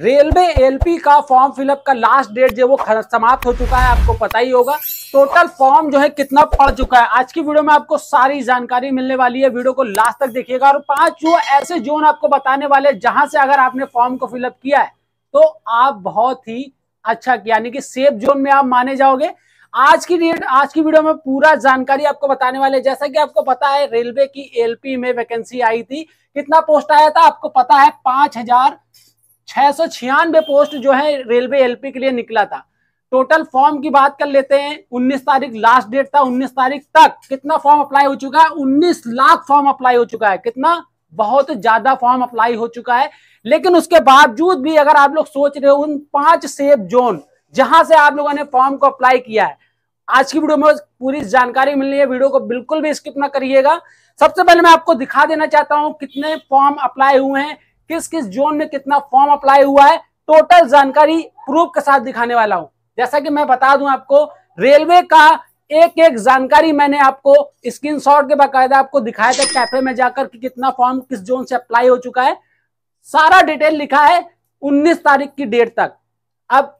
railway LP का form fill up का last date जो वो समाप्त हो चुका है आपको पता ही होगा टोटल फॉर्म जो है कितना पड़ चुका है आज की वीडियो में आपको सारी जानकारी मिलने वाली है वीडियो को लास्ट तक देखिएगा और पांच जो ऐसे जोन आपको बताने वाले जहां से अगर आपने फॉर्म को फिलअप किया है तो आप बहुत ही अच्छा यानी कि सेफ जोन में आप माने जाओगे आज की डेट आज की वीडियो में पूरा जानकारी आपको बताने वाले जैसा कि आपको पता है रेलवे की एलपी में वैकेंसी आई थी कितना पोस्ट आया था आपको पता है पांच हजार छह पोस्ट जो है रेलवे एलपी के लिए निकला था टोटल फॉर्म की बात कर लेते हैं 19 तारीख लास्ट डेट था 19 तारीख तक कितना फॉर्म अप्लाई हो चुका है 19 लाख फॉर्म अप्लाई हो चुका है कितना बहुत ज्यादा फॉर्म अप्लाई हो चुका है लेकिन उसके बावजूद भी अगर आप लोग सोच रहे हो उन पांच सेफ जोन जहां से आप लोगों ने फॉर्म को अप्लाई किया है आज की वीडियो में पूरी जानकारी मिल रही है वीडियो को बिल्कुल भी स्किप ना करिएगा सबसे पहले मैं आपको दिखा देना चाहता हूं कितने फॉर्म अप्लाई हुए हैं किस किस जोन में कितना फॉर्म अप्लाई हुआ है टोटल जानकारी प्रूफ के साथ दिखाने वाला हूं जैसा कि मैं बता दूं आपको रेलवे का एक एक जानकारी मैंने आपको स्क्रीनशॉट के बाकायदा आपको दिखाया था कैफे में जाकर कि कितना फॉर्म किस जोन से अप्लाई हो चुका है सारा डिटेल लिखा है 19 तारीख की डेट तक अब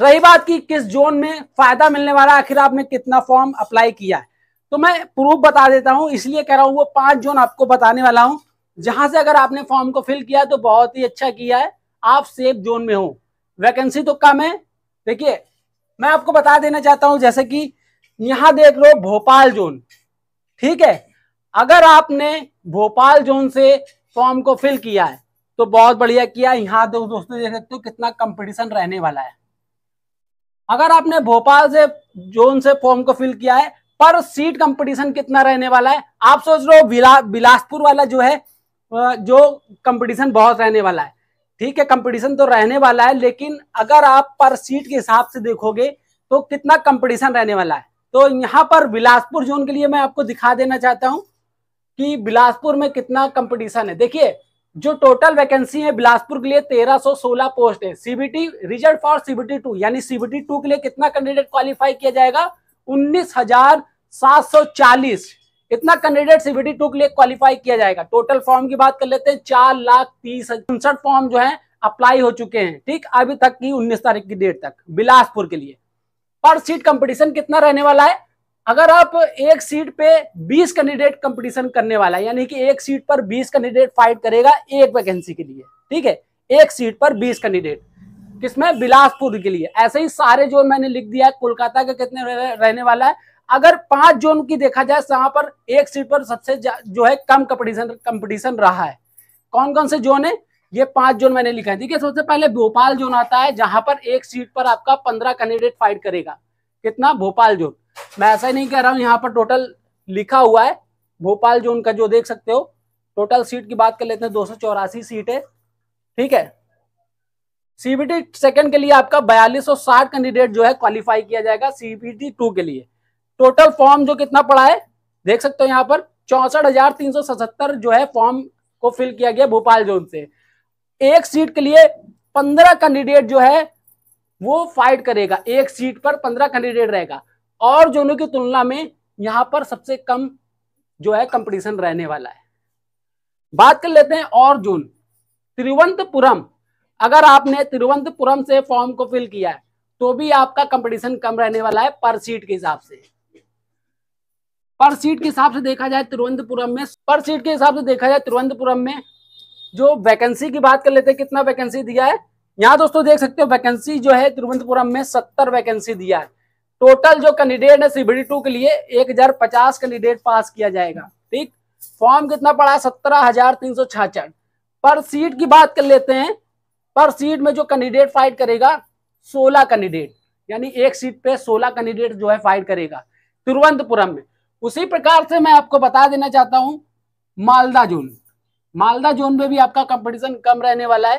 रही बात की किस जोन में फायदा मिलने वाला आखिर आपने कितना फॉर्म अप्लाई किया है तो मैं प्रूफ बता देता हूं इसलिए कह रहा हूं वो पांच जोन आपको बताने वाला हूं जहां से अगर आपने फॉर्म को फिल किया तो बहुत ही अच्छा किया है आप सेफ जोन में हो वैकेंसी तो कम है देखिए मैं आपको बता देना चाहता हूं जैसे कि यहां देख लो भोपाल जोन ठीक है अगर आपने भोपाल जोन से फॉर्म को फिल किया है तो बहुत बढ़िया किया यहां दो दोस्तों देख सकते हो कितना कंपटीशन रहने वाला है अगर आपने भोपाल से जोन से फॉर्म को फिल किया है पर सीट कंपटीशन कितना रहने वाला है आप सोच रहे हो बिला, बिलासपुर वाला जो है जो कंपटीशन बहुत रहने वाला है ठीक है कंपटीशन तो रहने वाला है लेकिन अगर आप पर सीट के हिसाब से देखोगे तो कितना कंपटीशन रहने वाला है तो यहाँ पर बिलासपुर जोन के लिए मैं आपको दिखा देना चाहता हूँ कि बिलासपुर में कितना कंपटीशन है देखिए जो टोटल वैकेंसी है बिलासपुर के लिए 1316 पोस्ट है CBT result for CBT two यानी सीबीटी टू के लिए कितना कैंडिडेट क्वालिफाई किया जाएगा उन्नीस हजार सात सौ चालीस इतना कैंडिडेट सीबीटी टू के लिए क्वालिफाई किया जाएगा टोटल फॉर्म की बात कर लेते हैं चार लाख तीस उनसठ फॉर्म जो है अप्लाई हो चुके हैं ठीक अभी तक की उन्नीस तारीख की डेट तक बिलासपुर के लिए पर सीट कंपटीशन कितना रहने वाला है अगर आप एक सीट पे 20 कैंडिडेट कंपटीशन करने वाला है यानी कि एक सीट पर 20 कैंडिडेट फाइट करेगा एक वैकेंसी के लिए ठीक है एक सीट पर 20 कैंडिडेट किसमें बिलासपुर के लिए ऐसे ही सारे जो मैंने लिख दिया है कोलकाता का कितने रहने वाला है अगर पांच जोन की देखा जाए जहां तो पर एक सीट पर सबसे जो है कम कंपटीशन कंपटीशन रहा है कौन कौन से जोन है ये पांच जोन मैंने लिखा है देखिए सबसे पहले भोपाल जोन आता है जहां पर एक सीट पर आपका पंद्रह कैंडिडेट फाइट करेगा कितना भोपाल जोन मैं ऐसा ही नहीं कह रहा हूं यहाँ पर टोटल लिखा हुआ है भोपाल जोन का जो देख सकते हो टोटल सीट की बात कर लेते हैं दो सीट है ठीक है सीबीटी सेकंड के लिए आपका बयालीस कैंडिडेट जो है क्वालिफाई किया जाएगा सीबीटी टू के लिए टोटल फॉर्म जो कितना पड़ा है देख सकते हो यहाँ पर चौसठ जो है फॉर्म को फिल किया गया भोपाल जोन से एक सीट के लिए पंद्रह कैंडिडेट जो है वो फाइट करेगा एक सीट पर पंद्रह कैंडिडेट रहेगा और जोनों की तुलना में यहां पर सबसे कम जो है कंपटीशन रहने वाला है बात कर लेते हैं और जोन तिरुवंतपुरम अगर आपने तिरुवंतपुरम से फॉर्म को फिल किया है तो भी आपका कंपटीशन कम रहने वाला है पर सीट के हिसाब से पर सीट के हिसाब से देखा जाए तिरुवनंतपुरम में पर सीट के हिसाब से देखा जाए तिरुवनंतपुरम में जो वैकेंसी की बात कर लेते हैं कितना वैकेंसी दिया है यहाँ दोस्तों देख सकते हो वैकेंसी जो है तिरुवनंतपुरम में सत्तर वैकेंसी दिया है टोटल जो कैंडिडेट है सीबीडी टू के लिए एक हजार पचास कैंडिडेट पास किया जाएगा ठीक फॉर्म कितना पड़ा है सत्रह हजार तीन सौ छाछठ पर सीट की बात कर लेते हैं पर सीट में जो कैंडिडेट फाइट करेगा सोलह कैंडिडेट यानी एक सीट पे सोलह कैंडिडेट जो है फाइट करेगा तिरुवनंतपुरम में उसी प्रकार से मैं आपको बता देना चाहता हूं मालदा जोन मालदा जोन में भी आपका कंपटीशन कम रहने वाला है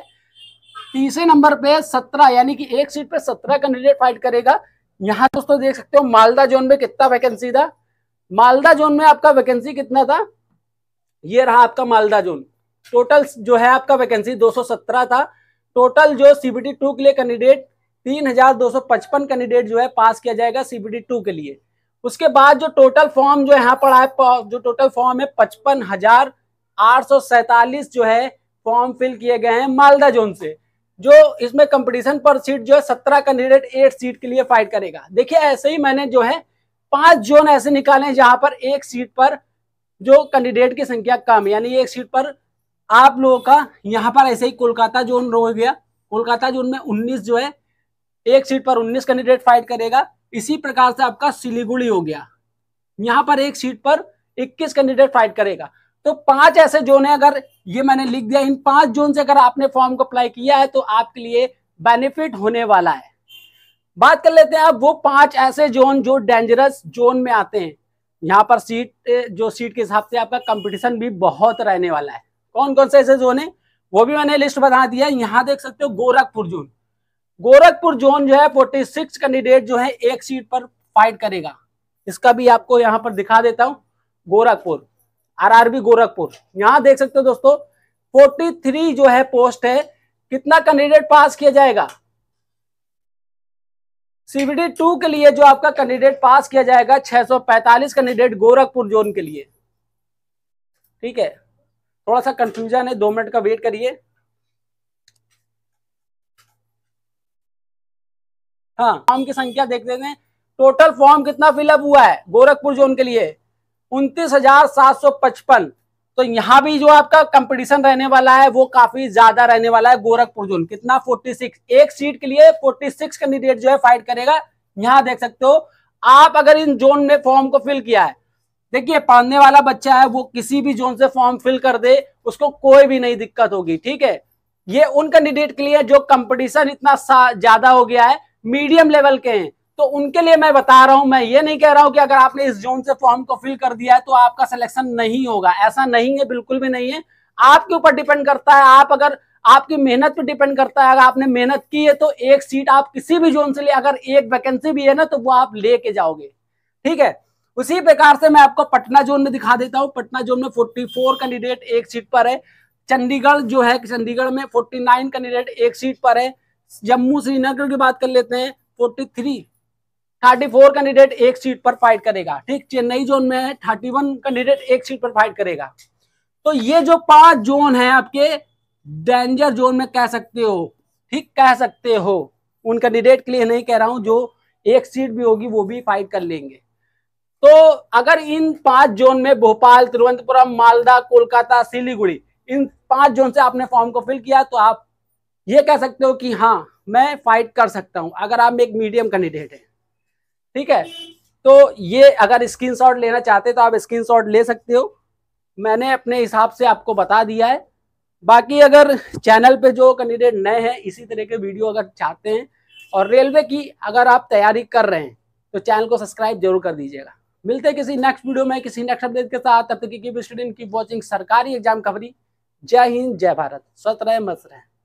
तीसरे नंबर पे सत्रह यानी कि एक सीट पे सत्रह कैंडिडेट फाइट करेगा यहां दोस्तों देख सकते हो मालदा जोन में कितना वैकेंसी था मालदा जोन में आपका वैकेंसी कितना था ये रहा आपका मालदा जोन टोटल जो है आपका वैकेंसी 217 था टोटल जो सीबीटी टू के लिए कैंडिडेट 3255 कैंडिडेट जो है पास किया जाएगा सीबीटी टू के लिए उसके बाद जो टोटल फॉर्म जो यहाँ पर है जो टोटल फॉर्म है पचपन हजार आठ सौ सैतालीस जो है फॉर्म फिल किए गए हैं मालदा जोन से जो इसमें कंपटीशन पर सीट जो है सत्रह कैंडिडेट एट सीट के लिए फाइट करेगा देखिए ऐसे ही मैंने जो है पांच जोन ऐसे निकाले जहां पर एक सीट पर जो कैंडिडेट की संख्या कम यानी एक सीट पर आप लोगों का यहाँ पर ऐसे ही कोलकाता जोन रो गया कोलकाता जोन में उन्नीस जो है एक सीट पर उन्नीस कैंडिडेट फाइट करेगा इसी प्रकार से आपका सिलीगुड़ी हो गया यहां पर एक सीट पर 21 कैंडिडेट फाइट करेगा तो पांच ऐसे जोन है अगर ये मैंने लिख दिया इन पांच जोन से अगर आपने फॉर्म को अप्लाई किया है तो आपके लिए बेनिफिट होने वाला है बात कर लेते हैं अब वो पांच ऐसे जोन जो डेंजरस जोन में आते हैं यहां पर सीट जो सीट के हिसाब से आपका कंपटीशन भी बहुत रहने वाला है कौन कौन से ऐसे जोन है वो भी मैंने लिस्ट बना दिया यहां देख सकते हो गोरखपुर जोन गोरखपुर जोन जो है 46 कैंडिडेट जो है एक सीट पर फाइट करेगा इसका भी आपको यहाँ पर दिखा देता हूँ गोरखपुर आरआरबी गोरखपुर यहाँ देख सकते हो दोस्तों 43 जो है पोस्ट है कितना कैंडिडेट पास किया जाएगा सीबीडी टू के लिए जो आपका कैंडिडेट पास किया जाएगा 645 कैंडिडेट गोरखपुर जोन के लिए ठीक है थोड़ा सा कंफ्यूजन है दो मिनट का वेट करिए हाँ फॉर्म की संख्या देख लेते हैं टोटल फॉर्म कितना फिलअप हुआ है गोरखपुर जोन के लिए उन्तीस हजार सात सौ पचपन तो यहाँ भी जो आपका कंपटीशन रहने वाला है वो काफी ज्यादा रहने वाला है गोरखपुर जोन कितना 46 एक सीट के लिए 46 कैंडिडेट जो है फाइट करेगा यहाँ देख सकते हो आप अगर इन जोन में फॉर्म को फिल किया है देखिए पढ़ने वाला बच्चा है वो किसी भी जोन से फॉर्म फिल कर दे उसको कोई भी नहीं दिक्कत होगी ठीक है ये उन कैंडिडेट के लिए जो कंपटीशन इतना ज्यादा हो गया है मीडियम लेवल के हैं तो उनके लिए मैं बता रहा हूं मैं ये नहीं कह रहा हूं कि अगर आपने इस जोन से फॉर्म को फिल कर दिया है तो आपका सिलेक्शन नहीं होगा ऐसा नहीं है बिल्कुल भी नहीं है आपके ऊपर डिपेंड करता है आप अगर आपकी मेहनत पे डिपेंड करता है अगर आपने मेहनत की है तो एक सीट आप किसी भी जोन से ले अगर एक वैकेंसी भी है ना तो वो आप लेके जाओगे ठीक है उसी प्रकार से मैं आपको पटना जोन में दिखा देता हूँ पटना जोन में फोर्टी कैंडिडेट एक सीट पर है चंडीगढ़ जो है चंडीगढ़ में फोर्टी कैंडिडेट एक सीट पर है जम्मू श्रीनगर की बात कर लेते हैं forty three thirty four candidate एक सीट पर फाइट करेगा ठीक चेन्नई जोन में है थर्टी वन कैंडिडेट एक सीट पर फाइट करेगा तो ये जो पांच जोन है आपके डेंजर जोन में कह सकते हो ठीक कह सकते हो उन कैंडिडेट के लिए नहीं कह रहा हूं जो एक सीट भी होगी वो भी फाइट कर लेंगे तो अगर इन पांच जोन में भोपाल तिरुवनंतपुरम मालदा कोलकाता सिलीगुड़ी इन पांच जोन से आपने फॉर्म को फिल किया तो आप ये कह सकते हो कि हाँ मैं फाइट कर सकता हूं अगर आप एक मीडियम कैंडिडेट हैं ठीक है तो ये अगर स्क्रीनशॉट लेना चाहते तो आप स्क्रीनशॉट ले सकते हो मैंने अपने हिसाब से आपको बता दिया है बाकी अगर चैनल पे जो कैंडिडेट नए हैं इसी तरह के वीडियो अगर चाहते हैं और रेलवे की अगर आप तैयारी कर रहे हैं तो चैनल को सब्सक्राइब जरूर कर दीजिएगा मिलते हैं किसी नेक्स्ट वीडियो में किसी नेक्स्ट अपडेट के साथ तब तक की स्टूडेंट की वॉचिंग सरकारी एग्जाम कवरी जय हिंद जय भारत स्वस्थ रहे मस्त रहे